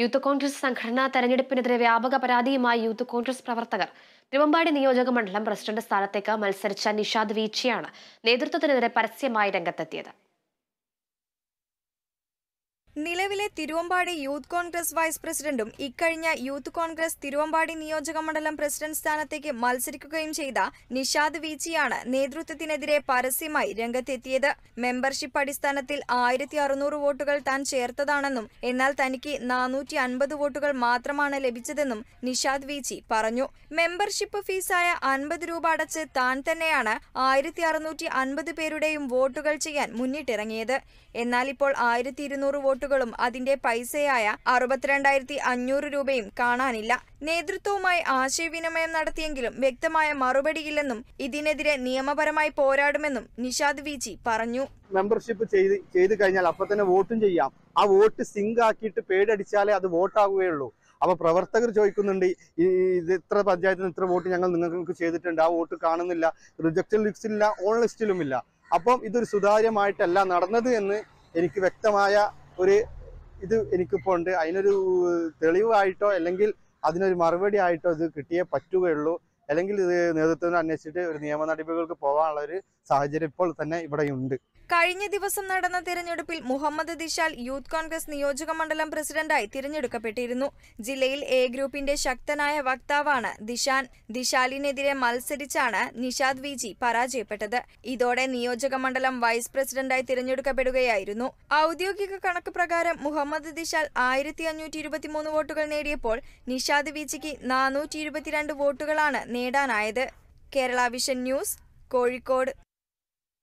youth Congress സംഘടനാ തെരഞ്ഞെടുപ്പിനെതിരെ വ്യാപക പരാതിയുമായി യൂത്ത് കോൺഗ്രസ് പ്രവർത്തകർ തിരുവമ്പാടി നിയോജക മണ്ഡലം പ്രസിഡന്റ് സ്ഥാനത്തേക്ക് മത്സരിച്ച നിഷാദ് വീച്ചയാണ് നേതൃത്വത്തിനെതിരെ പരസ്യമായി രംഗത്തെത്തിയത് നിലവിലെ തിരുവമ്പാടി യൂത്ത് കോൺഗ്രസ് വൈസ് പ്രസിഡന്റും ഇക്കഴിഞ്ഞ യൂത്ത് കോൺഗ്രസ് തിരുവമ്പാടി നിയോജക മണ്ഡലം പ്രസിഡന്റ് സ്ഥാനത്തേക്ക് മത്സരിക്കുകയും ചെയ്ത നിഷാദ് വീച്ചിയാണ് നേതൃത്വത്തിനെതിരെ പരസ്യമായി രംഗത്തെത്തിയത് മെമ്പർഷിപ്പ് അടിസ്ഥാനത്തിൽ ആയിരത്തി അറുന്നൂറ് വോട്ടുകൾ താൻ ചേർത്തതാണെന്നും എന്നാൽ തനിക്ക് നാനൂറ്റി അൻപത് വോട്ടുകൾ മാത്രമാണ് ലഭിച്ചതെന്നും നിഷാദ് വീച്ചി പറഞ്ഞു മെമ്പർഷിപ്പ് ഫീസായ അൻപത് രൂപ അടച്ച് താൻ തന്നെയാണ് ആയിരത്തി അറുന്നൂറ്റി അൻപത് പേരുടെയും വോട്ടുകൾ ചെയ്യാൻ മുന്നിട്ടിറങ്ങിയത് എന്നാൽ ഇപ്പോൾ ആയിരത്തി ഇരുന്നൂറ് വോട്ട് നോട്ടുകളും അതിന്റെ പൈസയായ അറുപത്തിരണ്ടായിരത്തി അഞ്ഞൂറ് രൂപയും കാണാനില്ല നേതൃത്വവുമായി ആശയവിനിമയം നടത്തിയെങ്കിലും വ്യക്തമായ മറുപടിയില്ലെന്നും ഇതിനെതിരെ നിയമപരമായി പോരാടുമെന്നും നിഷാദ് വി ജി പറഞ്ഞു മെമ്പർഷിപ്പ് ചെയ്ത് ചെയ്ത് കഴിഞ്ഞാൽ അപ്പൊ തന്നെ വോട്ടും ചെയ്യാം ആ വോട്ട് സിങ്ക് ആക്കിയിട്ട് പേടടിച്ചാലേ അത് വോട്ടാകുകയുള്ളൂ അപ്പോൾ പ്രവർത്തകർ ചോദിക്കുന്നുണ്ട് ഇത് ഇത്ര പഞ്ചായത്തിന് ഇത്ര വോട്ട് ഞങ്ങൾ നിങ്ങൾക്ക് ചെയ്തിട്ടുണ്ട് ആ വോട്ട് കാണുന്നില്ല റിജക്ഷൻ ലിസ്റ്റിലില്ല ഓൺ ലിസ്റ്റിലുമില്ല അപ്പം ഇതൊരു സുതാര്യമായിട്ടല്ല നടന്നത് എന്ന് എനിക്ക് വ്യക്തമായ ഒരു ഇത് എനിക്കിപ്പോൾ ഉണ്ട് അതിനൊരു തെളിവായിട്ടോ അല്ലെങ്കിൽ അതിനൊരു മറുപടി ആയിട്ടോ ഇത് കിട്ടിയേ പറ്റുകയുള്ളൂ അല്ലെങ്കിൽ ഇത് നേതൃത്വം അന്വേഷിച്ചിട്ട് ഒരു നിയമ നടപടികൾക്ക് പോകാനുള്ള ഒരു സാഹചര്യം ഇപ്പോൾ തന്നെ ഇവിടെയുണ്ട് കഴിഞ്ഞ ദിവസം നടന്ന തിരഞ്ഞെടുപ്പിൽ മുഹമ്മദ് ദിശാൽ യൂത്ത് കോൺഗ്രസ് നിയോജക മണ്ഡലം പ്രസിഡന്റായി തിരഞ്ഞെടുക്കപ്പെട്ടിരുന്നു ജില്ലയിൽ എ ഗ്രൂപ്പിന്റെ ശക്തനായ വക്താവാണ് ദിശാൻ ദിശാലിനെതിരെ മത്സരിച്ചാണ് നിഷാദ് വിജി പരാജയപ്പെട്ടത് ഇതോടെ നിയോജക മണ്ഡലം വൈസ് പ്രസിഡന്റായി തിരഞ്ഞെടുക്കപ്പെടുകയായിരുന്നു ഔദ്യോഗിക കണക്ക് പ്രകാരം മുഹമ്മദ് ദിശാൽ ആയിരത്തി അഞ്ഞൂറ്റി ഇരുപത്തിമൂന്ന് വോട്ടുകൾ നേടിയപ്പോൾ നിഷാദ് വിജിക്ക് നാനൂറ്റി ഇരുപത്തിരണ്ട് വോട്ടുകളാണ് നേടാനായത് കേരള വിഷൻ ന്യൂസ് കോഴിക്കോട്